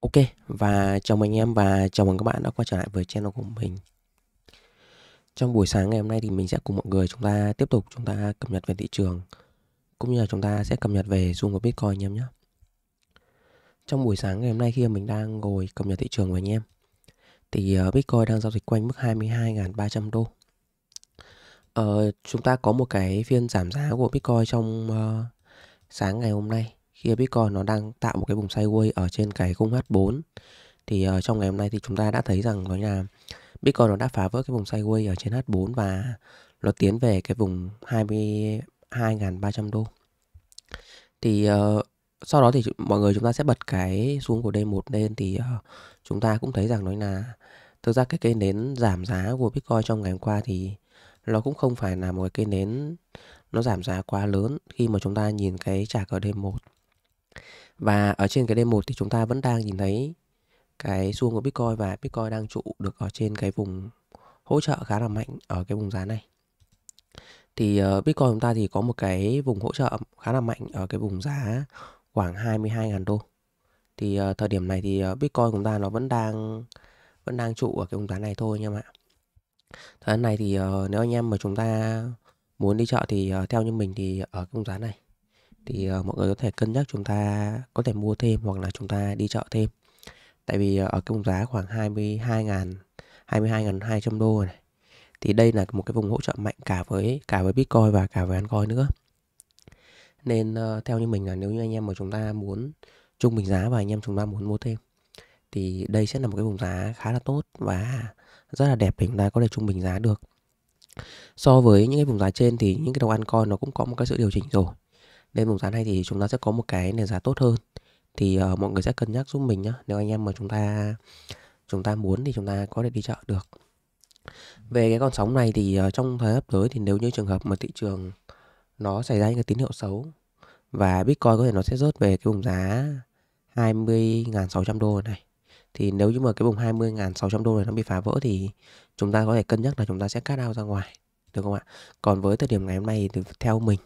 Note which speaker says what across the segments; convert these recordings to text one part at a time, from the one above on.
Speaker 1: Ok, và chào mừng anh em và chào mừng các bạn đã quay trở lại với channel của mình Trong buổi sáng ngày hôm nay thì mình sẽ cùng mọi người chúng ta tiếp tục chúng ta cập nhật về thị trường Cũng như là chúng ta sẽ cập nhật về Zoom và Bitcoin em nhé Trong buổi sáng ngày hôm nay khi mình đang ngồi cập nhật thị trường với anh em Thì ờ, Bitcoin đang giao dịch quanh mức 22.300 đô ờ, Chúng ta có một cái phiên giảm giá của Bitcoin trong uh, sáng ngày hôm nay khi Bitcoin nó đang tạo một cái vùng sideways ở trên cái cung H4 thì uh, trong ngày hôm nay thì chúng ta đã thấy rằng đó là Bitcoin nó đã phá vỡ cái vùng sideways ở trên H4 và nó tiến về cái vùng 22.300 đô. Thì uh, sau đó thì mọi người chúng ta sẽ bật cái xuống của D1 lên thì uh, chúng ta cũng thấy rằng nói là thực ra cái cây nến giảm giá của Bitcoin trong ngày hôm qua thì nó cũng không phải là một cái cây nến nó giảm giá quá lớn khi mà chúng ta nhìn cái trả ở D1 và ở trên cái đêm 1 thì chúng ta vẫn đang nhìn thấy cái xu của Bitcoin và Bitcoin đang trụ được ở trên cái vùng hỗ trợ khá là mạnh ở cái vùng giá này. Thì uh, Bitcoin chúng ta thì có một cái vùng hỗ trợ khá là mạnh ở cái vùng giá khoảng 22.000 đô. Thì uh, thời điểm này thì uh, Bitcoin chúng ta nó vẫn đang vẫn đang trụ ở cái vùng giá này thôi anh em ạ. Thời gian này thì uh, nếu anh em mà chúng ta muốn đi chợ thì uh, theo như mình thì ở cái vùng giá này thì uh, mọi người có thể cân nhắc chúng ta có thể mua thêm hoặc là chúng ta đi chợ thêm tại vì uh, ở cái vùng giá khoảng 22 ngàn 22.200 đô này thì đây là một cái vùng hỗ trợ mạnh cả với cả với Bitcoin và cả với altcoin nữa nên uh, theo như mình là nếu như anh em mà chúng ta muốn trung bình giá và anh em chúng ta muốn mua thêm thì đây sẽ là một cái vùng giá khá là tốt và rất là đẹp để chúng ta có thể trung bình giá được so với những cái vùng giá trên thì những cái đầu altcoin nó cũng có một cái sự điều chỉnh rồi lên vùng giá này thì chúng ta sẽ có một cái nền giá tốt hơn thì uh, mọi người sẽ cân nhắc giúp mình nhé nếu anh em mà chúng ta chúng ta muốn thì chúng ta có thể đi chợ được về cái con sóng này thì uh, trong thời gian tới thì nếu như trường hợp mà thị trường nó xảy ra những cái tín hiệu xấu và Bitcoin có thể nó sẽ rớt về cái vùng giá 20.600 đô này thì nếu như mà cái vùng 20.600 đô này nó bị phá vỡ thì chúng ta có thể cân nhắc là chúng ta sẽ cắt ao ra ngoài được không ạ còn với thời điểm ngày hôm nay thì theo mình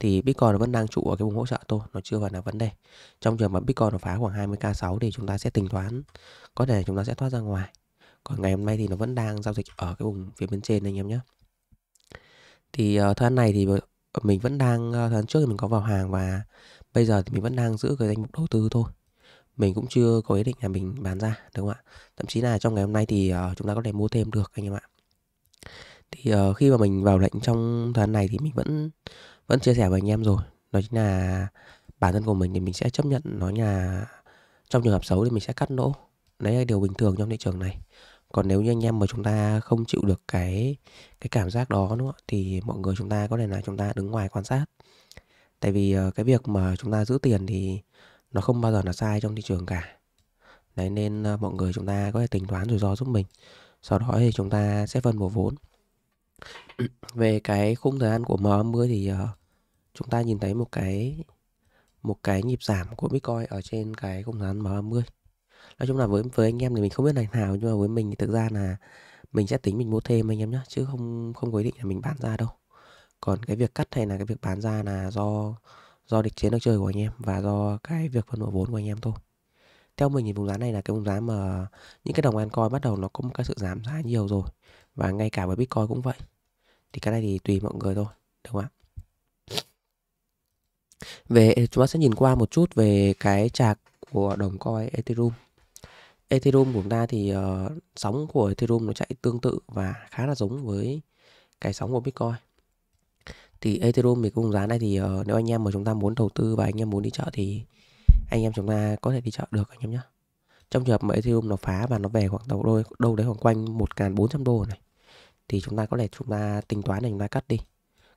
Speaker 1: thì Bitcoin vẫn đang trụ ở cái vùng hỗ trợ thôi, nó chưa phải là vấn đề. Trong trường mà Bitcoin nó phá khoảng 20k6 thì chúng ta sẽ tính toán, có thể chúng ta sẽ thoát ra ngoài. Còn ngày hôm nay thì nó vẫn đang giao dịch ở cái vùng phía bên trên anh em nhé. Thì uh, thời gian này thì mình vẫn đang, ờ, thời gian trước thì mình có vào hàng và bây giờ thì mình vẫn đang giữ cái danh mục đầu tư thôi mình cũng chưa có ý định là mình bán ra đúng không ạ thậm chí là trong ngày hôm nay thì uh, chúng ta có thể mua thêm được anh em ạ thì uh, khi mà mình vào lệnh trong thời gian này thì mình vẫn vẫn chia sẻ với anh em rồi đó chính là bản thân của mình thì mình sẽ chấp nhận nó là trong trường hợp xấu thì mình sẽ cắt lỗ đấy là điều bình thường trong thị trường này còn nếu như anh em mà chúng ta không chịu được cái cái cảm giác đó nữa thì mọi người chúng ta có thể là chúng ta đứng ngoài quan sát tại vì ờ, cái việc mà chúng ta giữ tiền thì nó không bao giờ là sai trong thị trường cả đấy nên ờ, mọi người chúng ta có thể tính toán rủi ro giúp mình sau đó thì chúng ta sẽ phân bổ vốn Ừ. Về cái khung thời gian của m 50 thì uh, chúng ta nhìn thấy một cái một cái nhịp giảm của Bitcoin ở trên cái khung thời gian MA50. Nói chung là với với anh em thì mình không biết ngành nào nhưng mà với mình thì thực ra là mình sẽ tính mình mua thêm anh em nhé chứ không không quyết định là mình bán ra đâu. Còn cái việc cắt hay là cái việc bán ra là do do địch chiến đấu chơi của anh em và do cái việc phân bổ vốn của anh em thôi theo mình thì vùng giá này là cái vùng giá mà những cái đồng an altcoin bắt đầu nó có một cái sự giảm giá nhiều rồi và ngay cả với bitcoin cũng vậy thì cái này thì tùy mọi người thôi đúng không ạ về chúng ta sẽ nhìn qua một chút về cái chạc của đồng coin ethereum ethereum của chúng ta thì uh, sóng của ethereum nó chạy tương tự và khá là giống với cái sóng của bitcoin thì ethereum thì cái vùng giá này thì uh, nếu anh em mà chúng ta muốn đầu tư và anh em muốn đi chợ thì anh em chúng ta có thể đi chợ được anh em nhé trong trường hợp mà Ethereum nó phá và nó về khoảng đầu đôi đâu đấy khoảng quanh 1.400 đô này thì chúng ta có thể chúng ta tính toán để chúng ta cắt đi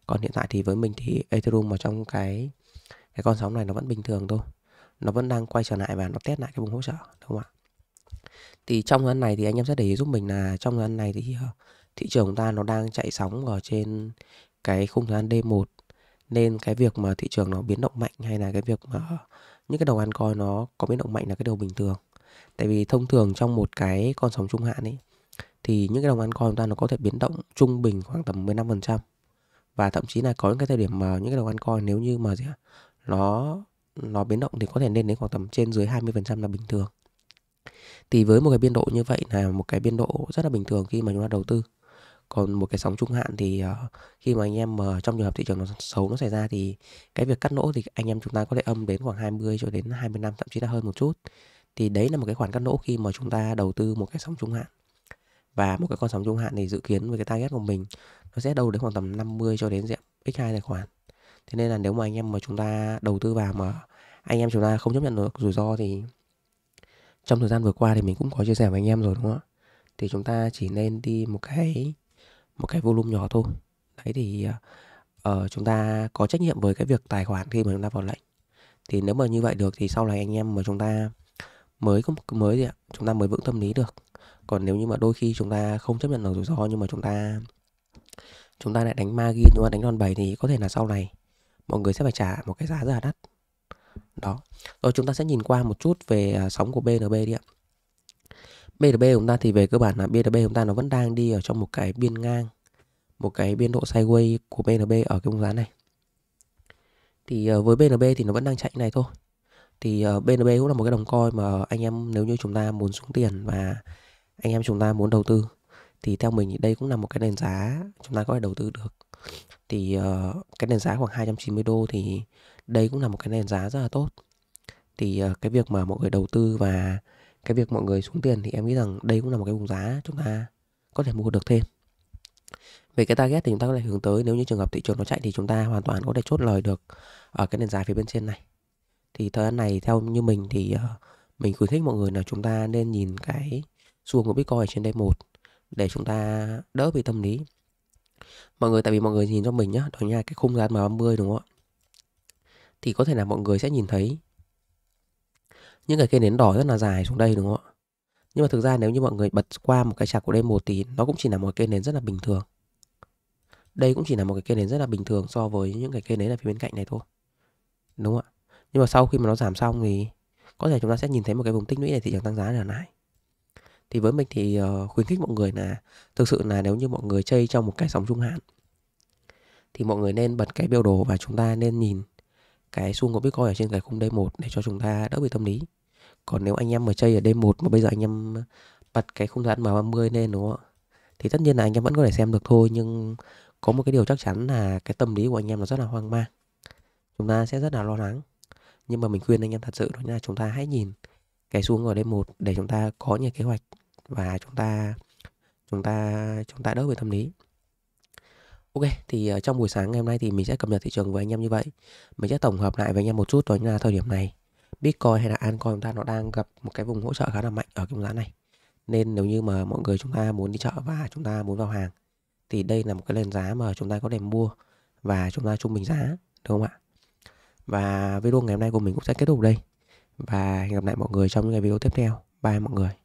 Speaker 1: còn hiện tại thì với mình thì Ethereum ở trong cái cái con sóng này nó vẫn bình thường thôi nó vẫn đang quay trở lại và nó test lại cái vùng hỗ trợ đúng không ạ thì trong thời này thì anh em sẽ để ý giúp mình là trong thời này thì ờ, thị trường chúng ta nó đang chạy sóng ở trên cái khung thời gian D1 nên cái việc mà thị trường nó biến động mạnh hay là cái việc mà những cái đầu ăn coi nó có biến động mạnh là cái điều bình thường tại vì thông thường trong một cái con sóng trung hạn ấy thì những cái đồng ăn coi chúng ta nó có thể biến động trung bình khoảng tầm 15% và thậm chí là có những cái thời điểm mà những cái đồng ăn coi nếu như mà gì à, nó nó biến động thì có thể lên đến khoảng tầm trên dưới 20% là bình thường thì với một cái biên độ như vậy là một cái biên độ rất là bình thường khi mà chúng ta đầu tư còn một cái sóng trung hạn thì uh, khi mà anh em mà uh, trong trường hợp thị trường nó xấu nó xảy ra thì cái việc cắt lỗ thì anh em chúng ta có thể âm đến khoảng 20 cho đến 20 năm thậm chí là hơn một chút thì đấy là một cái khoản cắt lỗ khi mà chúng ta đầu tư một cái sóng trung hạn và một cái con sóng trung hạn thì dự kiến với cái target của mình nó sẽ đâu đến khoảng tầm 50 cho đến diện x2 tài khoản thế nên là nếu mà anh em mà chúng ta đầu tư vào mà anh em chúng ta không chấp nhận được rủi ro thì trong thời gian vừa qua thì mình cũng có chia sẻ với anh em rồi đúng không ạ thì chúng ta chỉ nên đi một cái một cái volume nhỏ thôi đấy thì uh, chúng ta có trách nhiệm với cái việc tài khoản khi mà chúng ta vào lệnh thì nếu mà như vậy được thì sau này anh em mà chúng ta mới có mới gì ạ chúng ta mới vững tâm lý được còn nếu như mà đôi khi chúng ta không chấp nhận được rủi ro nhưng mà chúng ta chúng ta lại đánh ma ghi nhưng mà đánh đòn bẩy thì có thể là sau này mọi người sẽ phải trả một cái giá rất là đắt đó rồi chúng ta sẽ nhìn qua một chút về à, sóng của BNB đi ạ b chúng ta thì về cơ bản là b chúng ta nó vẫn đang đi ở trong một cái biên ngang một cái biên độ sideways của BNB ở cái vùng giá này thì ờ, với BNB thì nó vẫn đang chạy này thôi thì BNB ờ, cũng là một cái đồng coi mà anh em nếu như chúng ta muốn xuống tiền và anh em chúng ta muốn đầu tư thì theo mình đây cũng là một cái nền giá chúng ta có thể đầu tư được thì ờ, cái nền giá khoảng 290 đô thì đây cũng là một cái nền giá rất là tốt thì cái việc mà mọi người đầu tư và cái việc mọi người xuống tiền thì em nghĩ rằng đây cũng là một cái vùng giá chúng ta có thể mua được thêm về cái target thì chúng ta có thể hướng tới nếu như trường hợp thị trường nó chạy thì chúng ta hoàn toàn có thể chốt lời được ở cái nền giá phía bên trên này thì thời gian này theo như mình thì uh, mình khuyến khích mọi người là chúng ta nên nhìn cái xu của Bitcoin ở trên đây một để chúng ta đỡ bị tâm lý mọi người tại vì mọi người nhìn cho mình nhá đó là cái khung giá M30 đúng không ạ thì có thể là mọi người sẽ nhìn thấy những cái cây nến đỏ rất là dài xuống đây đúng không ạ nhưng mà thực ra nếu như mọi người bật qua một cái chạc của đây một tí nó cũng chỉ là một cây nến rất là bình thường đây cũng chỉ là một cái cây nến rất là bình thường so với những cái cây nến ở phía bên cạnh này thôi đúng không ạ nhưng mà sau khi mà nó giảm xong thì có thể chúng ta sẽ nhìn thấy một cái vùng tích lũy để thị trường tăng giá là lại thì với mình thì ờ, khuyến khích mọi người là thực sự là nếu như mọi người chơi trong một cái sóng trung hạn thì mọi người nên bật cái biểu đồ và chúng ta nên nhìn cái xung của Bitcoin ở trên cái khung D1 để cho chúng ta đỡ bị tâm lý còn nếu anh em mà chơi ở đêm 1 mà bây giờ anh em bật cái khung giãn M30 lên đúng không ạ thì tất nhiên là anh em vẫn có thể xem được thôi nhưng có một cái điều chắc chắn là cái tâm lý của anh em nó rất là hoang mang chúng ta sẽ rất là lo lắng nhưng mà mình khuyên anh em thật sự đó nha chúng ta hãy nhìn cái xuống ở đêm 1 để chúng ta có những kế hoạch và chúng ta chúng ta chúng ta đỡ về tâm lý Ok, thì ờ, trong buổi sáng ngày hôm nay thì mình sẽ cập nhật thị trường với anh em như vậy. Mình sẽ tổng hợp lại với anh em một chút đó là thời điểm này Bitcoin hay là altcoin chúng ta nó đang gặp một cái vùng hỗ trợ khá là mạnh ở cái vùng giá này nên nếu như mà mọi người chúng ta muốn đi chợ và chúng ta muốn vào hàng thì đây là một cái nền giá mà chúng ta có thể mua và chúng ta trung bình giá đúng không ạ và video ngày hôm nay của mình cũng sẽ kết thúc đây và hẹn gặp lại mọi người trong những ngày video tiếp theo bye mọi người